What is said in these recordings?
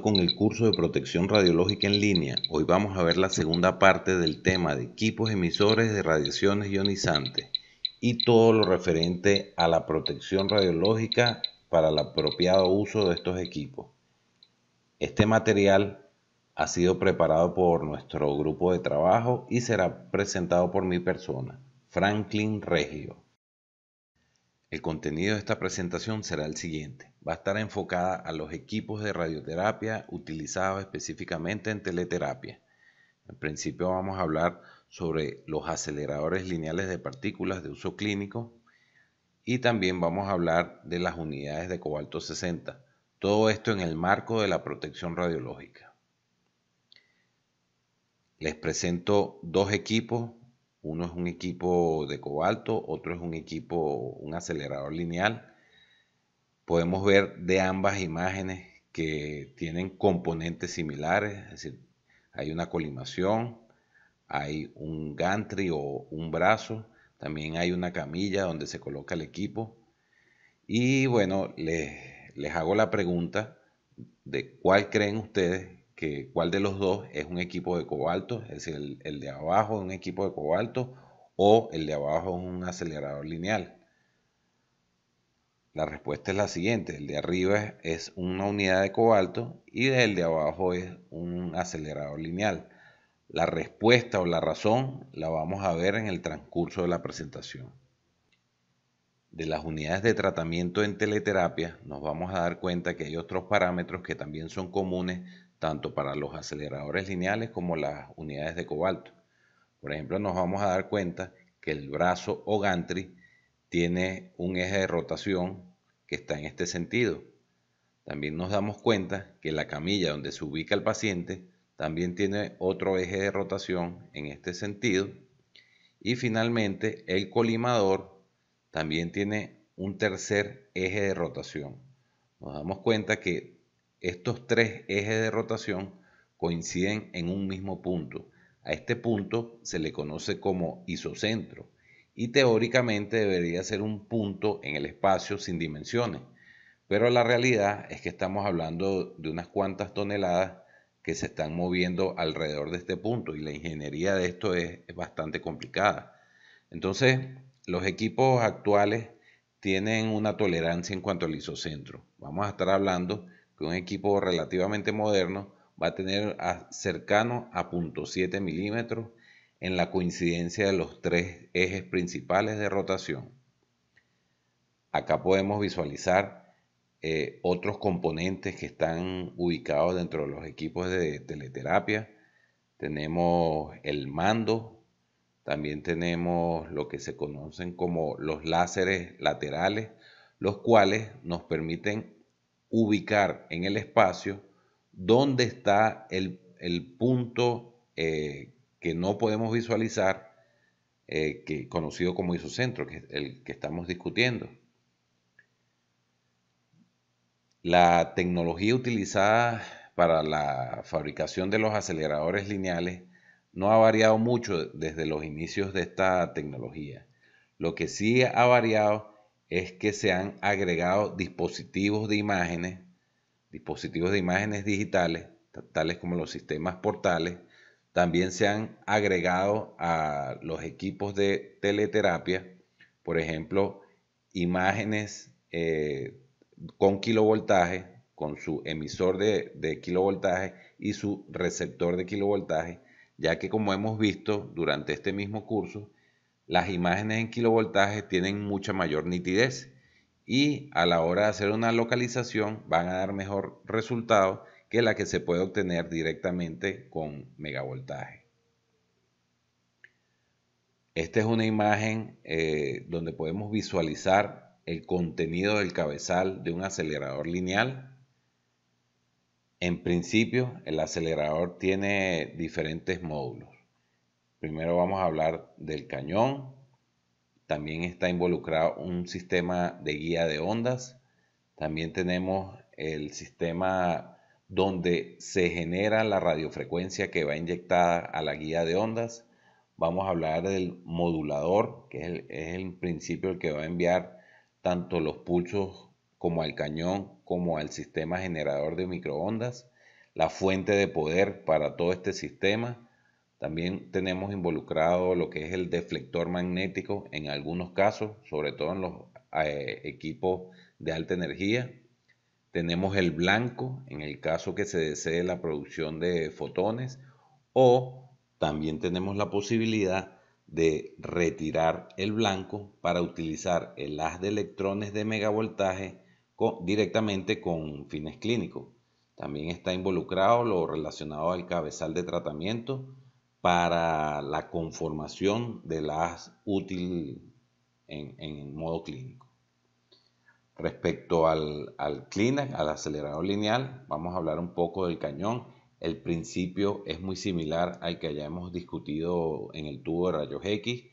con el curso de protección radiológica en línea, hoy vamos a ver la segunda parte del tema de equipos emisores de radiaciones ionizantes y todo lo referente a la protección radiológica para el apropiado uso de estos equipos. Este material ha sido preparado por nuestro grupo de trabajo y será presentado por mi persona, Franklin Regio. El contenido de esta presentación será el siguiente. Va a estar enfocada a los equipos de radioterapia utilizados específicamente en teleterapia. En principio vamos a hablar sobre los aceleradores lineales de partículas de uso clínico y también vamos a hablar de las unidades de cobalto 60. Todo esto en el marco de la protección radiológica. Les presento dos equipos uno es un equipo de cobalto, otro es un equipo, un acelerador lineal. Podemos ver de ambas imágenes que tienen componentes similares, es decir, hay una colimación, hay un gantry o un brazo, también hay una camilla donde se coloca el equipo. Y bueno, les, les hago la pregunta de cuál creen ustedes cuál de los dos es un equipo de cobalto, es decir, el, el de abajo es un equipo de cobalto o el de abajo es un acelerador lineal. La respuesta es la siguiente, el de arriba es una unidad de cobalto y el de abajo es un acelerador lineal. La respuesta o la razón la vamos a ver en el transcurso de la presentación. De las unidades de tratamiento en teleterapia nos vamos a dar cuenta que hay otros parámetros que también son comunes tanto para los aceleradores lineales como las unidades de cobalto. Por ejemplo, nos vamos a dar cuenta que el brazo o gantry tiene un eje de rotación que está en este sentido. También nos damos cuenta que la camilla donde se ubica el paciente también tiene otro eje de rotación en este sentido. Y finalmente el colimador también tiene un tercer eje de rotación. Nos damos cuenta que estos tres ejes de rotación coinciden en un mismo punto. A este punto se le conoce como isocentro y teóricamente debería ser un punto en el espacio sin dimensiones, pero la realidad es que estamos hablando de unas cuantas toneladas que se están moviendo alrededor de este punto y la ingeniería de esto es, bastante complicada. Entonces, los equipos actuales tienen una tolerancia en cuanto al isocentro. Vamos a estar hablando que un equipo relativamente moderno va a tener a, cercano a 0.7 milímetros en la coincidencia de los tres ejes principales de rotación. Acá podemos visualizar eh, otros componentes que están ubicados dentro de los equipos de teleterapia. Tenemos el mando, también tenemos lo que se conocen como los láseres laterales, los cuales nos permiten ubicar en el espacio dónde está el, punto eh, que no podemos visualizar, eh, que, conocido como isocentro, que es el que estamos discutiendo. La tecnología utilizada para la fabricación de los aceleradores lineales no ha variado mucho desde los inicios de esta tecnología. Lo que sí ha variado es que se han agregado dispositivos de imágenes, dispositivos de imágenes digitales, tales como los sistemas portales, también se han agregado a los equipos de teleterapia, por ejemplo, imágenes eh, con kilovoltaje, con su emisor de, kilovoltaje y su receptor de kilovoltaje, ya que como hemos visto durante este mismo curso, las imágenes en kilovoltaje tienen mucha mayor nitidez y a la hora de hacer una localización van a dar mejor resultado que la que se puede obtener directamente con megavoltaje. Esta es una imagen eh, donde podemos visualizar el contenido del cabezal de un acelerador lineal. En principio, el acelerador tiene diferentes módulos. Primero vamos a hablar del cañón. También está involucrado un sistema de guía de ondas. También tenemos el sistema donde se genera la radiofrecuencia que va inyectada a la guía de ondas. Vamos a hablar del modulador, que es el, principio el que va a enviar tanto los pulsos como al cañón, como al sistema generador de microondas, la fuente de poder para todo este sistema, también tenemos involucrado lo que es el deflector magnético en algunos casos, sobre todo en los eh, equipos de alta energía. Tenemos el blanco en el caso que se desee la producción de fotones o también tenemos la posibilidad de retirar el blanco para utilizar el haz de electrones de megavoltaje directamente con fines clínicos. También está involucrado lo relacionado al cabezal de tratamiento para la conformación de las útil en, modo clínico. Respecto al, al al acelerador lineal, vamos a hablar un poco del cañón. El principio es muy similar al que ya hemos discutido en el tubo de rayos X.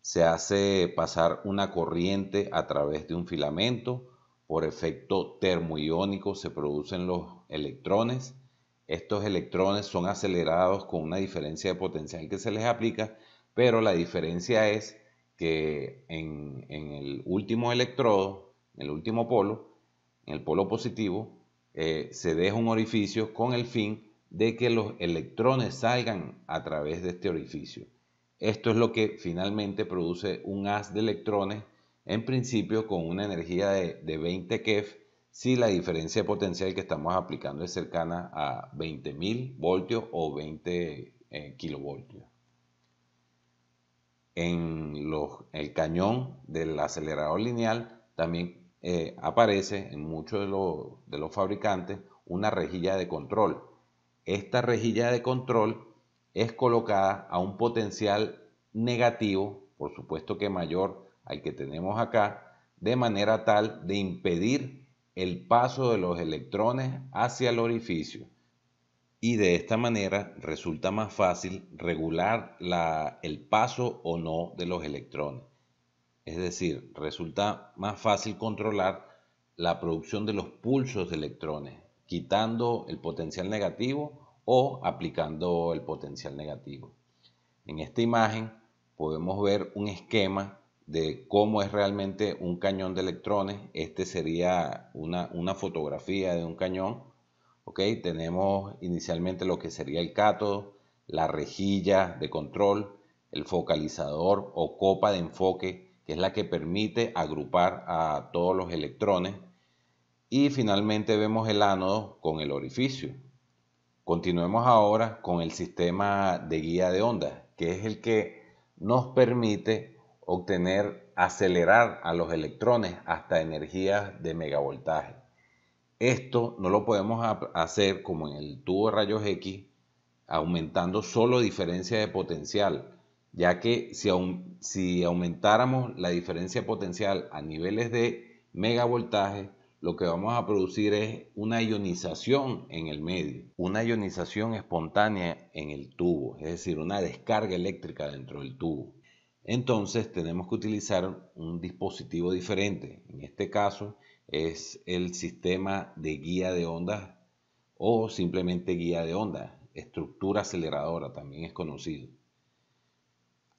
Se hace pasar una corriente a través de un filamento. Por efecto termoiónico se producen los electrones estos electrones son acelerados con una diferencia de potencial que se les aplica, pero la diferencia es que en, el último electrodo, en el último polo, en el polo positivo, eh, se deja un orificio con el fin de que los electrones salgan a través de este orificio. Esto es lo que finalmente produce un haz de electrones, en principio con una energía de, de 20 keV, si la diferencia de potencial que estamos aplicando es cercana a 20.000 voltios o 20 eh, kilovoltios. En el cañón del acelerador lineal también eh, aparece en muchos de los fabricantes una rejilla de control. Esta rejilla de control es colocada a un potencial negativo, por supuesto que mayor al que tenemos acá, de manera tal de impedir el paso de los electrones hacia el orificio y de esta manera resulta más fácil regular el paso o no de los electrones. Es decir, resulta más fácil controlar la producción de los pulsos de electrones, quitando el potencial negativo o aplicando el potencial negativo. En esta imagen podemos ver un esquema de cómo es realmente un cañón de electrones. Este sería una, fotografía de un cañón. Okay, tenemos inicialmente lo que sería el cátodo, la rejilla de control, el focalizador o copa de enfoque, que es la que permite agrupar a todos los electrones. Y finalmente vemos el ánodo con el orificio. Continuemos ahora con el sistema de guía de onda, que es el que nos permite obtener, acelerar a los electrones hasta energías de megavoltaje. Esto no lo podemos hacer como en el tubo de rayos X, aumentando solo diferencia de potencial, ya que si, si aumentáramos la diferencia potencial a niveles de megavoltaje, lo que vamos a producir es una ionización en el medio, una ionización espontánea en el tubo, es decir, una descarga eléctrica dentro del tubo entonces tenemos que utilizar un dispositivo diferente. En este caso es el sistema de guía de ondas o simplemente guía de onda, estructura aceleradora también es conocido.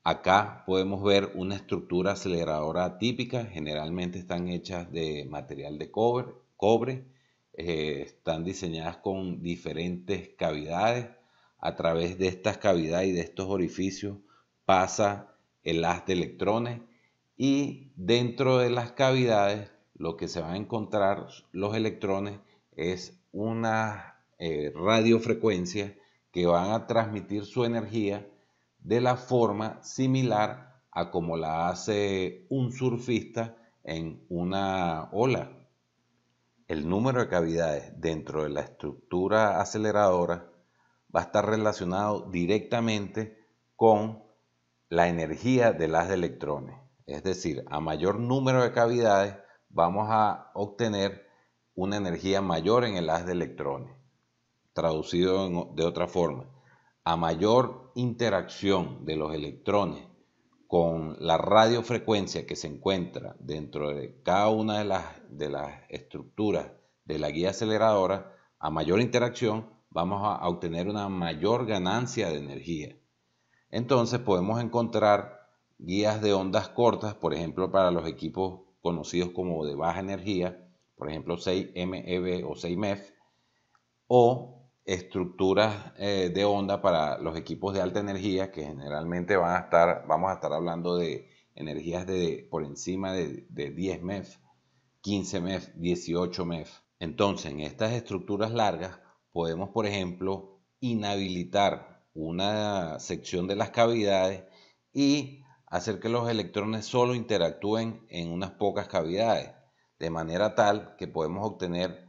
Acá podemos ver una estructura aceleradora típica, generalmente están hechas de material de cobre, cobre eh, están diseñadas con diferentes cavidades. A través de estas cavidades y de estos orificios pasa el haz de electrones y dentro de las cavidades lo que se van a encontrar los electrones es una eh, radiofrecuencia que van a transmitir su energía de la forma similar a como la hace un surfista en una ola. El número de cavidades dentro de la estructura aceleradora va a estar relacionado directamente con la energía de las electrones. Es decir, a mayor número de cavidades vamos a obtener una energía mayor en el haz de electrones. Traducido de otra forma, a mayor interacción de los electrones con la radiofrecuencia que se encuentra dentro de cada una de las, de las estructuras de la guía aceleradora, a mayor interacción vamos a obtener una mayor ganancia de energía. Entonces podemos encontrar guías de ondas cortas, por ejemplo, para los equipos conocidos como de baja energía, por ejemplo 6 MeV o 6MEF, o estructuras eh, de onda para los equipos de alta energía, que generalmente van a estar, vamos a estar hablando de energías de, por encima de, de 10 MEF, 15 MEF, 18 MEF. Entonces, en estas estructuras largas podemos, por ejemplo, inhabilitar una sección de las cavidades y hacer que los electrones solo interactúen en unas pocas cavidades, de manera tal que podemos obtener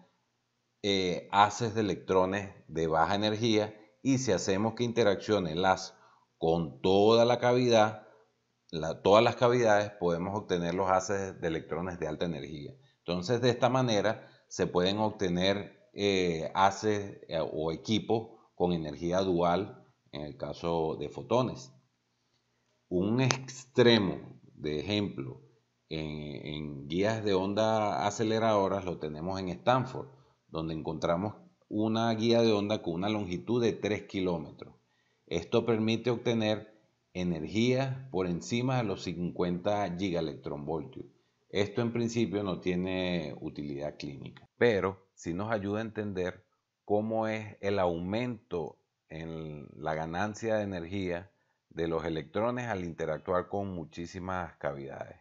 eh, haces de electrones de baja energía y si hacemos que interaccionen las con toda la cavidad, todas las cavidades podemos obtener los haces de electrones de alta energía. Entonces de esta manera se pueden obtener eh, haces eh, o equipos con energía dual en el caso de fotones. Un extremo de ejemplo en, guías de onda aceleradoras lo tenemos en Stanford, donde encontramos una guía de onda con una longitud de 3 kilómetros. Esto permite obtener energía por encima de los 50 gigaelectronvoltios. Esto en principio no tiene utilidad clínica, pero sí nos ayuda a entender cómo es el aumento en la ganancia de energía de los electrones al interactuar con muchísimas cavidades.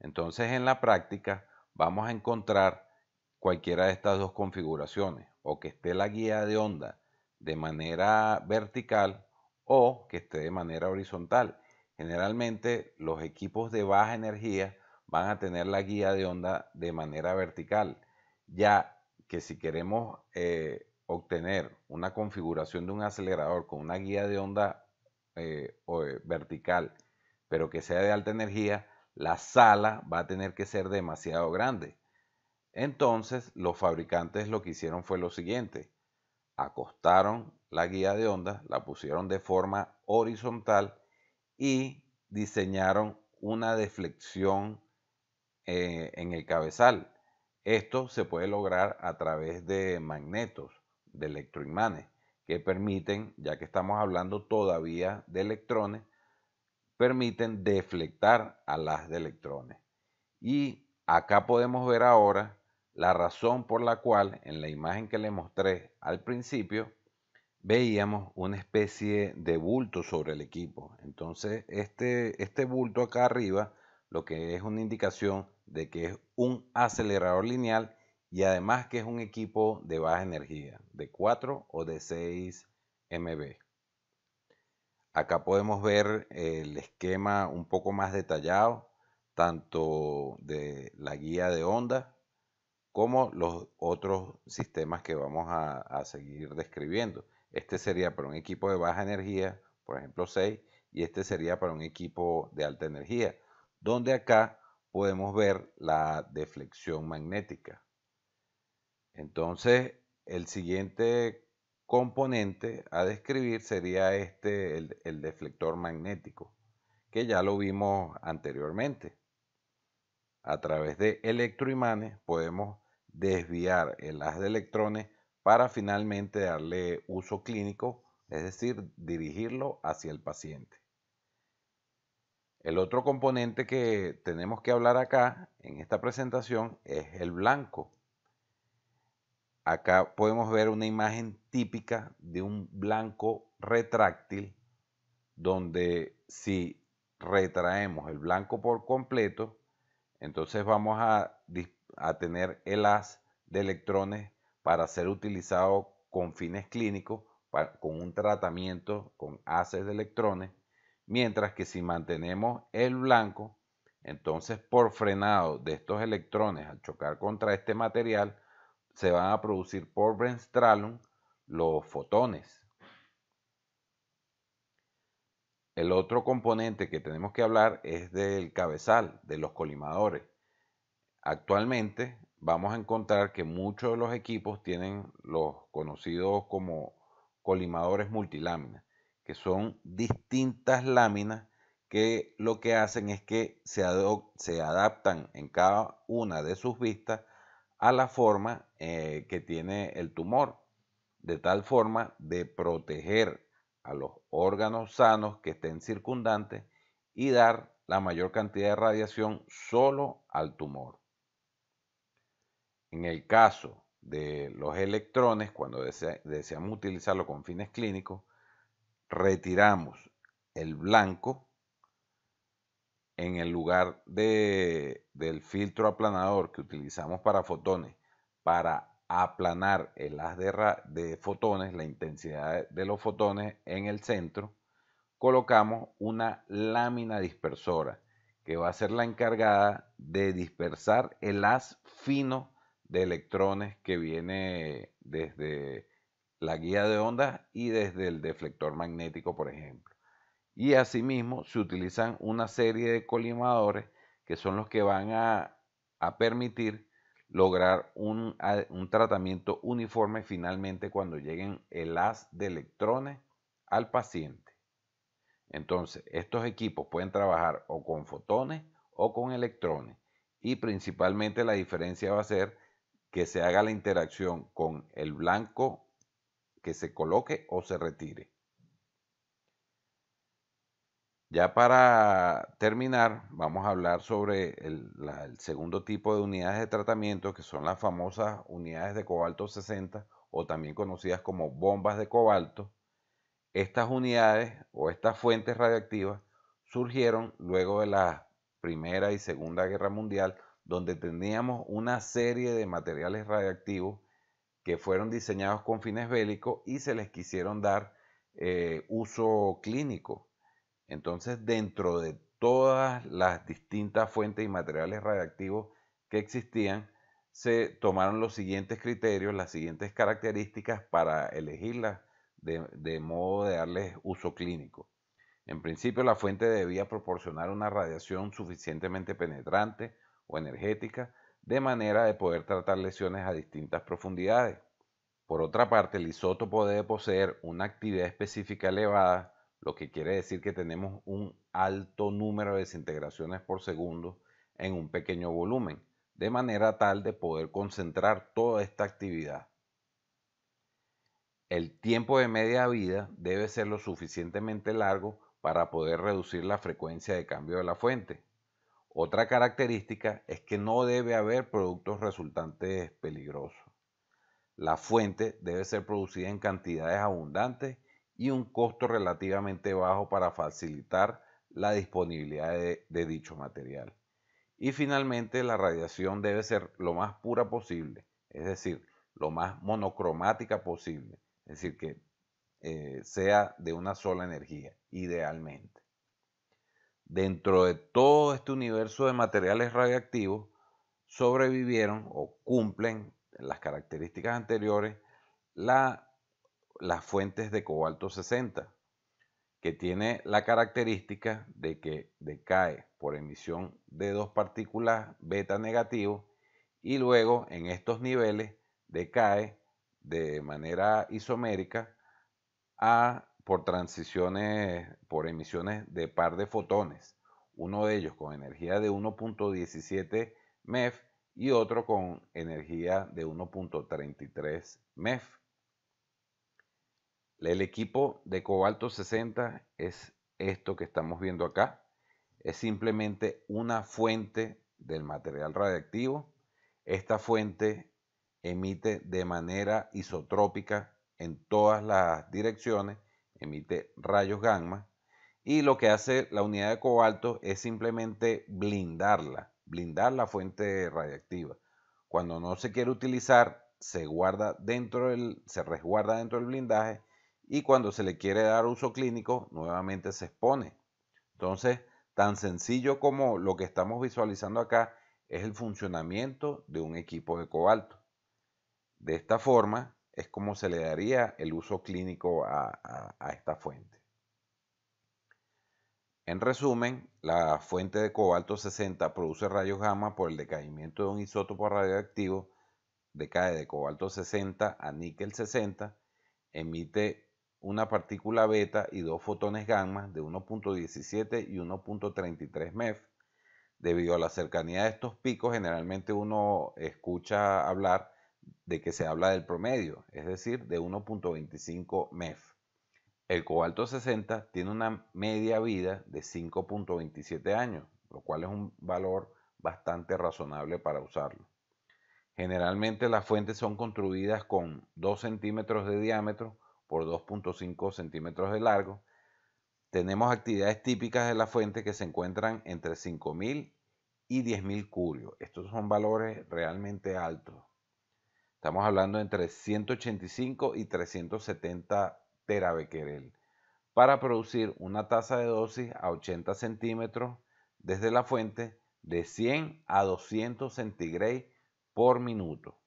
Entonces en la práctica vamos a encontrar cualquiera de estas dos configuraciones, o que esté la guía de onda de manera vertical o que esté de manera horizontal. Generalmente los equipos de baja energía van a tener la guía de onda de manera vertical, ya que si queremos eh, obtener una configuración de un acelerador con una guía de onda eh, eh, vertical, pero que sea de alta energía, la sala va a tener que ser demasiado grande. Entonces, los fabricantes lo que hicieron fue lo siguiente. Acostaron la guía de onda, la pusieron de forma horizontal y diseñaron una deflexión eh, en el cabezal. Esto se puede lograr a través de magnetos de electroimanes que permiten, ya que estamos hablando todavía de electrones, permiten deflectar a las de electrones. Y acá podemos ver ahora la razón por la cual en la imagen que le mostré al principio veíamos una especie de bulto sobre el equipo. Entonces este, este bulto acá arriba lo que es una indicación de que es un acelerador lineal y además que es un equipo de baja energía, de 4 o de 6 MB. Acá podemos ver el esquema un poco más detallado, tanto de la guía de onda como los otros sistemas que vamos a, seguir describiendo. Este sería para un equipo de baja energía, por ejemplo 6, y este sería para un equipo de alta energía, donde acá podemos ver la deflexión magnética. Entonces, el siguiente componente a describir sería este, el, deflector magnético, que ya lo vimos anteriormente. A través de electroimanes podemos desviar el haz de electrones para finalmente darle uso clínico, es decir, dirigirlo hacia el paciente. El otro componente que tenemos que hablar acá en esta presentación es el blanco, Acá podemos ver una imagen típica de un blanco retráctil donde si retraemos el blanco por completo, entonces vamos a, tener el haz de electrones para ser utilizado con fines clínicos, con un tratamiento con haces de electrones, mientras que si mantenemos el blanco, entonces por frenado de estos electrones al chocar contra este material, se van a producir por brenstrahlung los fotones. El otro componente que tenemos que hablar es del cabezal, de los colimadores. Actualmente vamos a encontrar que muchos de los equipos tienen los conocidos como colimadores multiláminas, que son distintas láminas que lo que hacen es que se adaptan en cada una de sus vistas a la forma eh, que tiene el tumor, de tal forma de proteger a los órganos sanos que estén circundantes y dar la mayor cantidad de radiación solo al tumor. En el caso de los electrones, cuando deseamos utilizarlo con fines clínicos, retiramos el blanco en el lugar del filtro aplanador que utilizamos para fotones, para aplanar el haz de, de, fotones, la intensidad de los fotones en el centro, colocamos una lámina dispersora que va a ser la encargada de dispersar el haz fino de electrones que viene desde la guía de ondas y desde el deflector magnético, por ejemplo y asimismo se utilizan una serie de colimadores que son los que van a, permitir lograr un, un, tratamiento uniforme finalmente cuando lleguen el haz de electrones al paciente. Entonces, estos equipos pueden trabajar o con fotones o con electrones y principalmente la diferencia va a ser que se haga la interacción con el blanco que se coloque o se retire. Ya para terminar, vamos a hablar sobre el, segundo tipo de unidades de tratamiento, que son las famosas unidades de cobalto 60 o también conocidas como bombas de cobalto. Estas unidades o estas fuentes radiactivas surgieron luego de la Primera y Segunda Guerra Mundial, donde teníamos una serie de materiales radiactivos que fueron diseñados con fines bélicos y se les quisieron dar eh, uso clínico entonces, dentro de todas las distintas fuentes y materiales radiactivos que existían, se tomaron los siguientes criterios, las siguientes características para elegirlas de, modo de darles uso clínico. En principio, la fuente debía proporcionar una radiación suficientemente penetrante o energética, de manera de poder tratar lesiones a distintas profundidades. Por otra parte, el isótopo debe poseer una actividad específica elevada lo que quiere decir que tenemos un alto número de desintegraciones por segundo en un pequeño volumen, de manera tal de poder concentrar toda esta actividad. El tiempo de media vida debe ser lo suficientemente largo para poder reducir la frecuencia de cambio de la fuente. Otra característica es que no debe haber productos resultantes peligrosos. La fuente debe ser producida en cantidades abundantes y un costo relativamente bajo para facilitar la disponibilidad de, dicho material. Y finalmente, la radiación debe ser lo más pura posible, es decir, lo más monocromática posible, es decir, que eh, sea de una sola energía, idealmente. Dentro de todo este universo de materiales radiactivos, sobrevivieron o cumplen las características anteriores la las fuentes de cobalto 60, que tiene la característica de que decae por emisión de dos partículas beta negativo y luego en estos niveles decae de manera isomérica a, por transiciones, por emisiones de par de fotones, uno de ellos con energía de 1.17 MeV y otro con energía de 1.33 MeV. El equipo de cobalto 60 es esto que estamos viendo acá. Es simplemente una fuente del material radiactivo. Esta fuente emite de manera isotrópica en todas las direcciones, emite rayos gamma. Y lo que hace la unidad de cobalto es simplemente blindarla, blindar la fuente radiactiva. Cuando no se quiere utilizar, se guarda dentro se resguarda dentro del blindaje y cuando se le quiere dar uso clínico, nuevamente se expone. Entonces, tan sencillo como lo que estamos visualizando acá es el funcionamiento de un equipo de cobalto. De esta forma es como se le daría el uso clínico a, esta fuente. En resumen, la fuente de cobalto 60 produce rayos gamma por el decaimiento de un isótopo radioactivo, decae de cobalto 60 a níquel 60, emite una partícula beta y dos fotones gamma de 1.17 y 1.33 MeV. Debido a la cercanía de estos picos, generalmente uno escucha hablar de que se habla del promedio, es decir, de 1.25 MeV. El cobalto 60 tiene una media vida de 5.27 años, lo cual es un valor bastante razonable para usarlo. Generalmente las fuentes son construidas con 2 centímetros de diámetro por 2.5 centímetros de largo. Tenemos actividades típicas de la fuente que se encuentran entre 5.000 y 10.000 curios. Estos son valores realmente altos. Estamos hablando entre 185 y 370 terabecquerel para producir una tasa de dosis a 80 centímetros desde la fuente de 100 a 200 centigrade por minuto.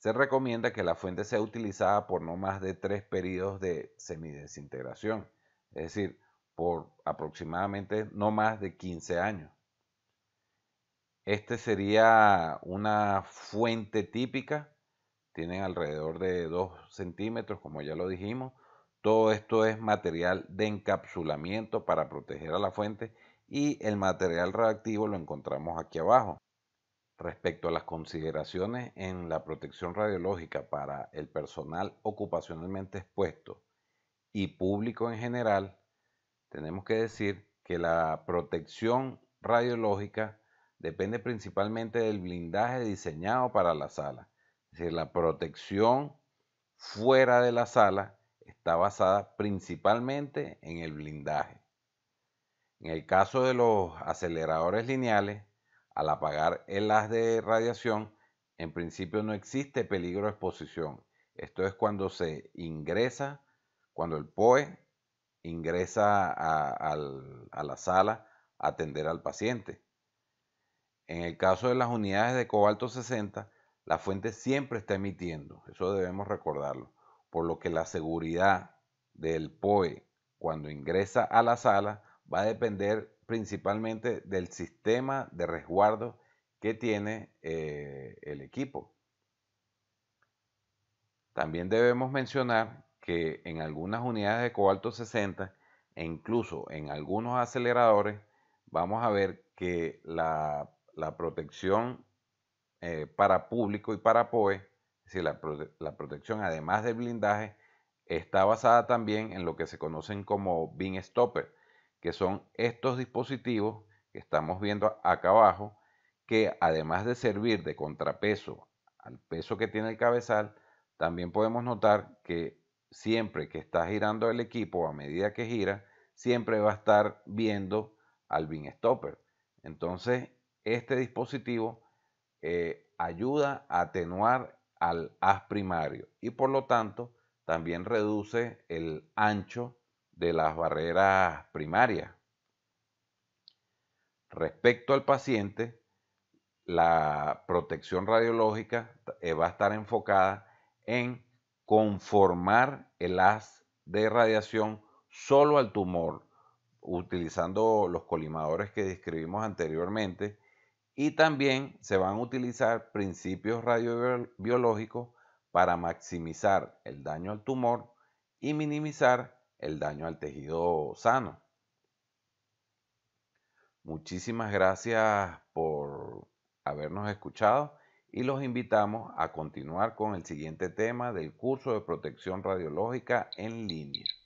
Se recomienda que la fuente sea utilizada por no más de tres periodos de semidesintegración, es decir, por aproximadamente no más de 15 años. Este sería una fuente típica, tiene alrededor de 2 centímetros, como ya lo dijimos. Todo esto es material de encapsulamiento para proteger a la fuente y el material reactivo lo encontramos aquí abajo. Respecto a las consideraciones en la protección radiológica para el personal ocupacionalmente expuesto y público en general, tenemos que decir que la protección radiológica depende principalmente del blindaje diseñado para la sala. Es decir, la protección fuera de la sala está basada principalmente en el blindaje. En el caso de los aceleradores lineales, al apagar el haz de radiación, en principio no existe peligro de exposición. Esto es cuando se ingresa, cuando el POE ingresa a, a la sala a atender al paciente. En el caso de las unidades de cobalto 60, la fuente siempre está emitiendo, eso debemos recordarlo, por lo que la seguridad del POE cuando ingresa a la sala va a depender principalmente del sistema de resguardo que tiene eh, el equipo. También debemos mencionar que en algunas unidades de cobalto 60 e incluso en algunos aceleradores vamos a ver que la, protección eh, para público y para POE, es decir, la, la protección además del blindaje, está basada también en lo que se conocen como bin stopper, que son estos dispositivos que estamos viendo acá abajo, que además de servir de contrapeso al peso que tiene el cabezal, también podemos notar que siempre que está girando el equipo, a medida que gira, siempre va a estar viendo al bin stopper. Entonces, este dispositivo eh, ayuda a atenuar al haz primario y por lo tanto también reduce el ancho de las barreras primarias. Respecto al paciente, la protección radiológica eh, va a estar enfocada en conformar el haz de radiación solo al tumor, utilizando los colimadores que describimos anteriormente, y también se van a utilizar principios radiobiológicos para maximizar el daño al tumor y minimizar el daño al tejido sano. Muchísimas gracias por habernos escuchado y los invitamos a continuar con el siguiente tema del curso de protección radiológica en línea.